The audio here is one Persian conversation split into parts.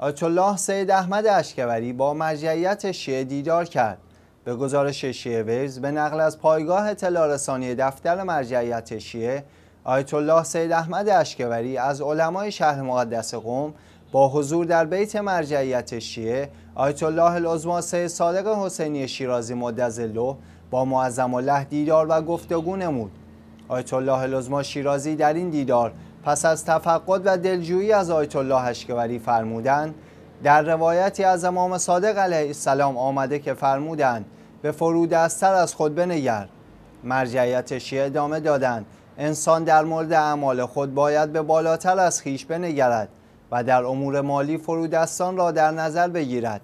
آیت الله سید احمد اشکوری با مرجعیت شیعه دیدار کرد به گزارش شیعه ویز به نقل از پایگاه اطلاع دفتر مرجعیت شیعه آیت الله سید احمد اشکوری از علمای شهر مقدس قوم با حضور در بیت مرجعیت شیعه آیت الله العظما سید صادق حسینی شیرازی مدظله با معظم الله دیدار و گفتگو نمود آیت الله العظما شیرازی در این دیدار پس از تفقد و دلجویی از آیت الله اشکبری فرمودند در روایتی از امام صادق علیه السلام آمده که فرمودند به فرود استر از خود بنگر مرجعیت شیعه ادامه دادند انسان در مورد اعمال خود باید به بالاتر از خیش بنگرد و در امور مالی فرودستان را در نظر بگیرد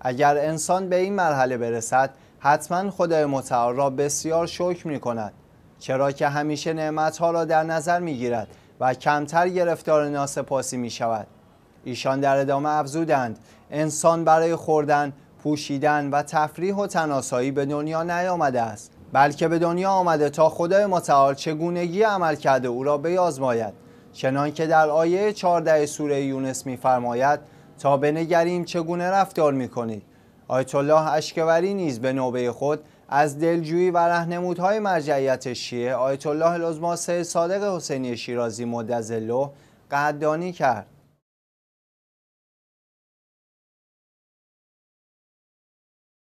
اگر انسان به این مرحله برسد حتما خدای متعال را بسیار شکر می کند چرا که همیشه نعمتها را در نظر می گیرد و کمتر گرفتار ناسپاسی می شود ایشان در ادامه افزودند انسان برای خوردن، پوشیدن و تفریح و تناسایی به دنیا نیامده است بلکه به دنیا آمده تا خدای متعال چگونگی عمل کرده او را بیازماید چنان که در آیه 14 سوره یونس میفرماید تا بنگریم چگونه رفتار می کنید آیت الله اشکوری نیز به نوبه خود از دلجویی و رهنمودهای مرجعیت شیعه آیت الله العظما سید صادق حسینی شیرازی مدظله قدردانی کرد